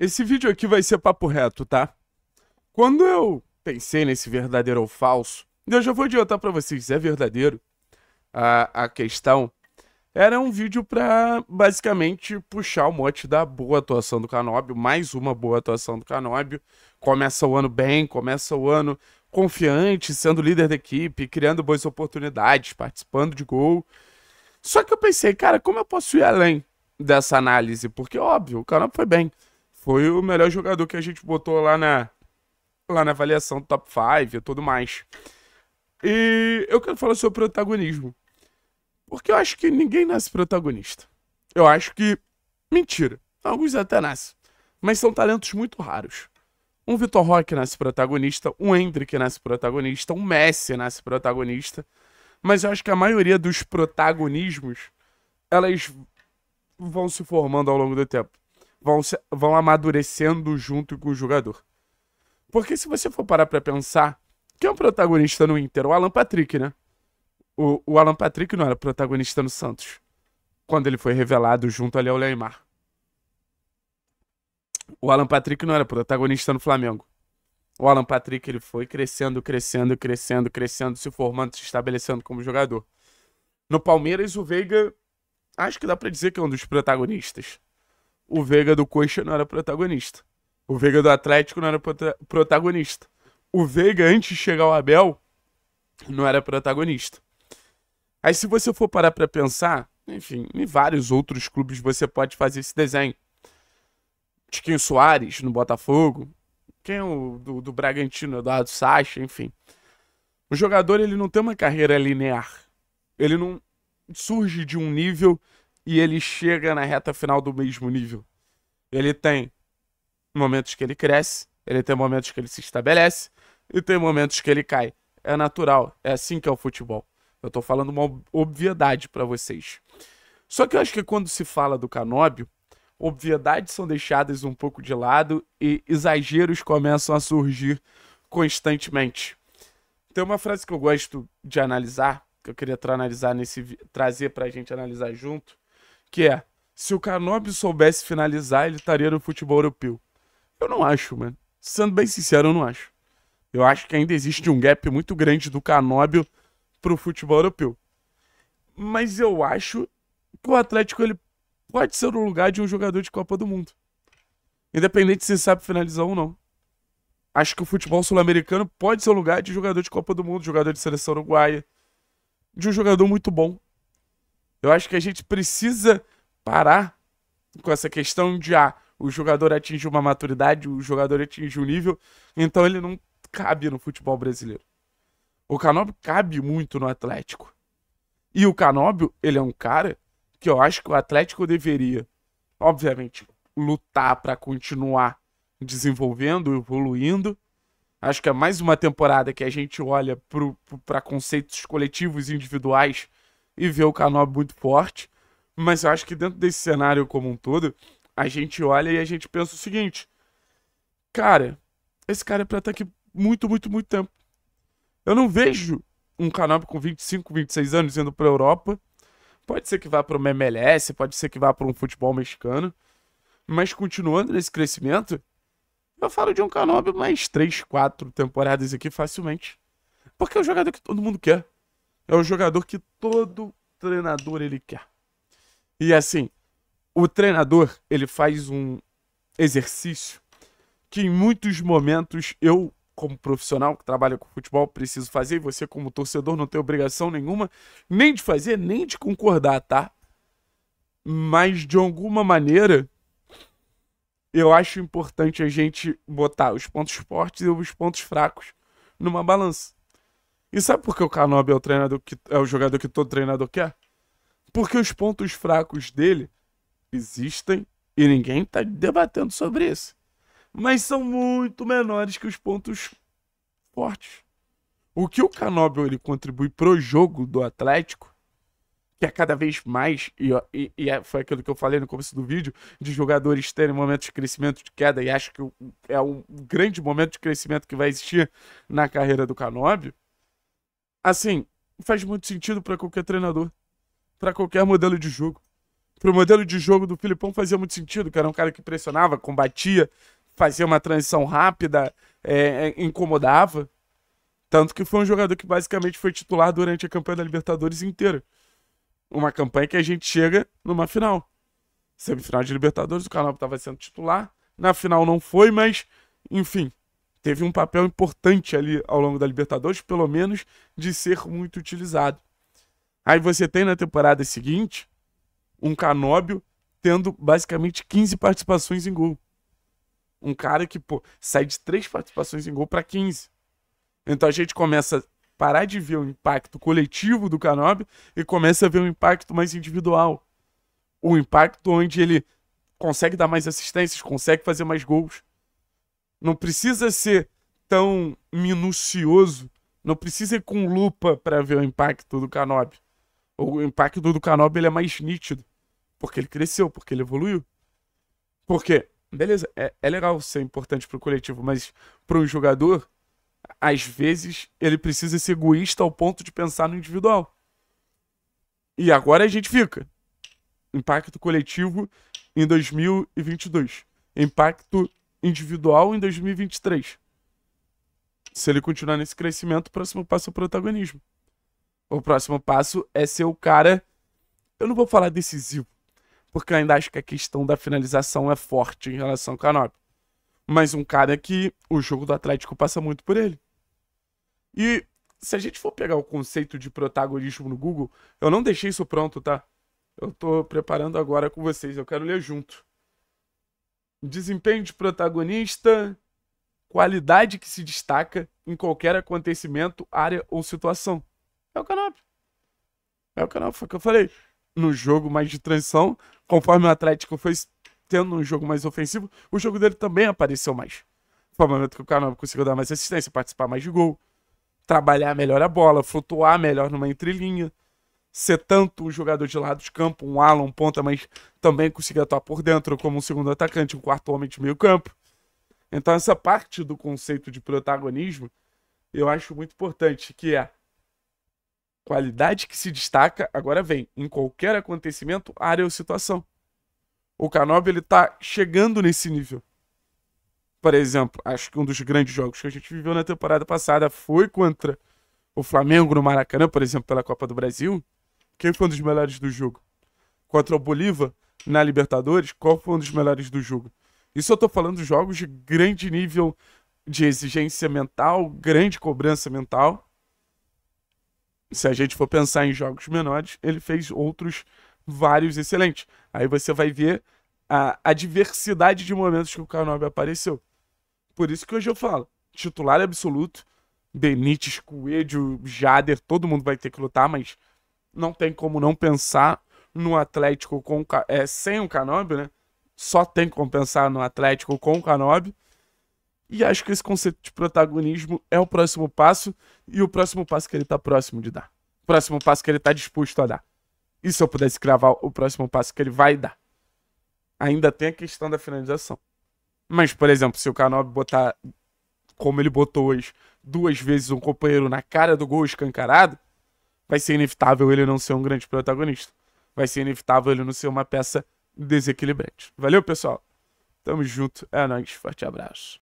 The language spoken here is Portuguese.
Esse vídeo aqui vai ser papo reto, tá? Quando eu pensei nesse verdadeiro ou falso, eu já vou adiantar para vocês, é verdadeiro a, a questão. Era um vídeo para basicamente puxar o mote da boa atuação do Canóbio, mais uma boa atuação do Canóbio. Começa o ano bem, começa o ano confiante, sendo líder da equipe, criando boas oportunidades, participando de gol. Só que eu pensei, cara, como eu posso ir além dessa análise? Porque, óbvio, o Canóbio foi bem foi o melhor jogador que a gente botou lá na, lá na avaliação do top 5 e tudo mais. E eu quero falar sobre protagonismo. Porque eu acho que ninguém nasce protagonista. Eu acho que. Mentira. Alguns até nascem. Mas são talentos muito raros. Um Vitor Roque nasce protagonista, um Hendrick nasce protagonista, um Messi nasce protagonista. Mas eu acho que a maioria dos protagonismos, elas vão se formando ao longo do tempo vão, se, vão amadurecendo junto com o jogador. Porque se você for parar pra pensar, quem é o um protagonista no Inter? O Alan Patrick, né? O, o Alan Patrick não era protagonista no Santos. Quando ele foi revelado junto ali ao Leymar. O Alan Patrick não era protagonista no Flamengo. O Alan Patrick ele foi crescendo, crescendo, crescendo, crescendo, se formando, se estabelecendo como jogador. No Palmeiras, o Veiga, acho que dá para dizer que é um dos protagonistas o Veiga do Coxa não era protagonista. O Veiga do Atlético não era prota protagonista. O Veiga, antes de chegar ao Abel, não era protagonista. Aí, se você for parar para pensar, enfim, em vários outros clubes você pode fazer esse desenho. Tiquinho Soares no Botafogo, quem é o do, do Bragantino, Eduardo Sacha, enfim. O jogador ele não tem uma carreira linear. Ele não surge de um nível e ele chega na reta final do mesmo nível. Ele tem momentos que ele cresce, ele tem momentos que ele se estabelece e tem momentos que ele cai. É natural, é assim que é o futebol. Eu tô falando uma obviedade para vocês. Só que eu acho que quando se fala do Canóbio, obviedades são deixadas um pouco de lado e exageros começam a surgir constantemente. Tem uma frase que eu gosto de analisar, que eu queria analisar nesse trazer pra gente analisar junto, que é, se o Canobi soubesse finalizar, ele estaria no futebol europeu. Eu não acho, mano. Sendo bem sincero, eu não acho. Eu acho que ainda existe um gap muito grande do Canóbio pro futebol europeu. Mas eu acho que o Atlético ele pode ser o lugar de um jogador de Copa do Mundo. Independente se sabe finalizar ou não. Acho que o futebol sul-americano pode ser o lugar de jogador de Copa do Mundo, jogador de seleção uruguaia, de um jogador muito bom eu acho que a gente precisa parar com essa questão de ah, o jogador atinge uma maturidade, o jogador atinge um nível, então ele não cabe no futebol brasileiro. O Canóbio cabe muito no Atlético. E o Canóbio, ele é um cara que eu acho que o Atlético deveria, obviamente, lutar para continuar desenvolvendo, evoluindo. Acho que é mais uma temporada que a gente olha para conceitos coletivos e individuais e vê o Canob muito forte. Mas eu acho que dentro desse cenário como um todo, a gente olha e a gente pensa o seguinte: cara, esse cara é pra estar tá aqui muito, muito, muito tempo. Eu não vejo um Canob com 25, 26 anos indo pra Europa. Pode ser que vá para uma MLS, pode ser que vá para um futebol mexicano. Mas continuando nesse crescimento, eu falo de um Canobi mais 3, 4 temporadas aqui facilmente. Porque é o jogador que todo mundo quer é o jogador que todo treinador ele quer. E assim, o treinador ele faz um exercício que em muitos momentos eu como profissional que trabalha com futebol preciso fazer e você como torcedor não tem obrigação nenhuma nem de fazer nem de concordar, tá? Mas de alguma maneira eu acho importante a gente botar os pontos fortes e os pontos fracos numa balança. E sabe por que o Canobi é o treinador que é o jogador que todo treinador quer? Porque os pontos fracos dele existem e ninguém está debatendo sobre isso. Mas são muito menores que os pontos fortes. O que o Canóbio ele contribui pro jogo do Atlético, que é cada vez mais, e, e, e, é, foi aquilo que eu falei no começo do vídeo, de jogadores terem momentos de crescimento de queda, e acho que é um grande momento de crescimento que vai existir na carreira do Canóbio, assim, faz muito sentido para qualquer treinador, para qualquer modelo de jogo. Pro modelo de jogo do Filipão fazia muito sentido, que era um cara que pressionava, combatia, fazia uma transição rápida, é, é, incomodava. Tanto que foi um jogador que basicamente foi titular durante a campanha da Libertadores inteira. Uma campanha que a gente chega numa final. Semifinal de Libertadores, o Canal estava sendo titular. Na final não foi, mas, enfim, teve um papel importante ali ao longo da Libertadores, pelo menos de ser muito utilizado. Aí você tem na temporada seguinte um Canóbio tendo basicamente 15 participações em gol. Um cara que, pô, sai de 3 participações em gol para 15. Então a gente começa a parar de ver o impacto coletivo do Canóbio e começa a ver um impacto mais individual. O impacto onde ele consegue dar mais assistências, consegue fazer mais gols. Não precisa ser tão minucioso. Não precisa ir com lupa para ver o impacto do Canob. O impacto do Canob ele é mais nítido. Porque ele cresceu, porque ele evoluiu. Porque, beleza, é, é legal ser importante pro coletivo, mas para um jogador, às vezes, ele precisa ser egoísta ao ponto de pensar no individual. E agora a gente fica. Impacto coletivo em 2022. Impacto individual em 2023. Se ele continuar nesse crescimento, o próximo passo é o protagonismo. O próximo passo é ser o cara. Eu não vou falar decisivo, porque ainda acho que a questão da finalização é forte em relação ao Canop. Mas um cara que o jogo do Atlético passa muito por ele. E se a gente for pegar o conceito de protagonismo no Google, eu não deixei isso pronto, tá? Eu tô preparando agora com vocês, eu quero ler junto desempenho de protagonista, qualidade que se destaca em qualquer acontecimento, área ou situação. É o Canop. É o Canop, foi o que eu falei. No jogo mais de transição, conforme o Atlético foi tendo um jogo mais ofensivo, o jogo dele também apareceu mais. Foi o momento que o Canop conseguiu dar mais assistência, participar mais de gol, trabalhar melhor a bola, flutuar melhor numa entrelinha ser tanto um jogador de lado de campo, um ala, um ponta, mas também conseguir atuar por dentro como um segundo atacante, um quarto homem de meio campo. Então essa parte do conceito de protagonismo eu acho muito importante, que é qualidade que se destaca, agora vem, em qualquer acontecimento, área ou situação. O Canobi ele tá chegando nesse nível. Por exemplo, acho que um dos grandes jogos que a gente viveu na temporada passada foi contra o Flamengo no Maracanã, por exemplo, pela Copa do Brasil quem foi um dos melhores do jogo? Contra o Bolívar, na Libertadores, qual foi um dos melhores do jogo? Isso eu tô falando de jogos de grande nível de exigência mental, grande cobrança mental. Se a gente for pensar em jogos menores, ele fez outros vários excelentes. Aí você vai ver a, a diversidade de momentos que o Canobi apareceu. Por isso que hoje eu falo, titular absoluto, Benítez, Coelho, Jader, todo mundo vai ter que lutar, mas não tem como não pensar no Atlético com, é, sem o Canobi, né? Só tem como pensar no Atlético com o Canobi. E acho que esse conceito de protagonismo é o próximo passo e o próximo passo que ele está próximo de dar. O próximo passo que ele está disposto a dar. E se eu pudesse cravar o próximo passo que ele vai dar? Ainda tem a questão da finalização. Mas, por exemplo, se o Canobi botar, como ele botou hoje, duas vezes um companheiro na cara do gol escancarado, vai ser inevitável ele não ser um grande protagonista. Vai ser inevitável ele não ser uma peça desequilibrante. Valeu, pessoal? Tamo junto. É nóis. Forte abraço.